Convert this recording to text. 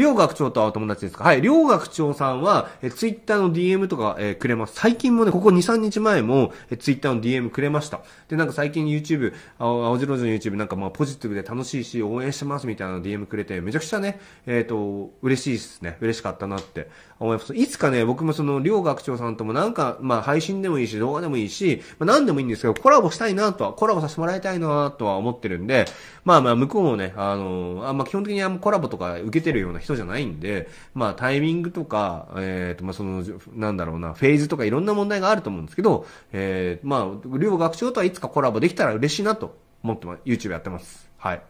両学長とはお友達ですかはい、両学長さんは、えツイッターの DM とか、えー、くれます。最近もね、ここ2、3日前も、えツイッターの DM くれました。で、なんか最近 YouTube、青白路の YouTube なんかまあポジティブで楽しいし、応援してますみたいな DM くれて、めちゃくちゃね、えっ、ー、と、嬉しいっすね。嬉しかったなって思います。いつかね、僕もその、両学長さんともなんか、まあ配信でもいいし、動画でもいいし、まあ何でもいいんですけど、コラボしたいなとは、コラボさせてもらいたいなとは思ってるんで、まあまあ向こうもね、あのー、あまあ、基本的にあコラボとか受けてるような人人じゃないんで、まあ、タイミングとか、えっ、ー、と、まあ、その、なんだろうな、フェーズとかいろんな問題があると思うんですけど、えー、まあ、両学長とはいつかコラボできたら嬉しいなと思ってます。YouTube やってます。はい。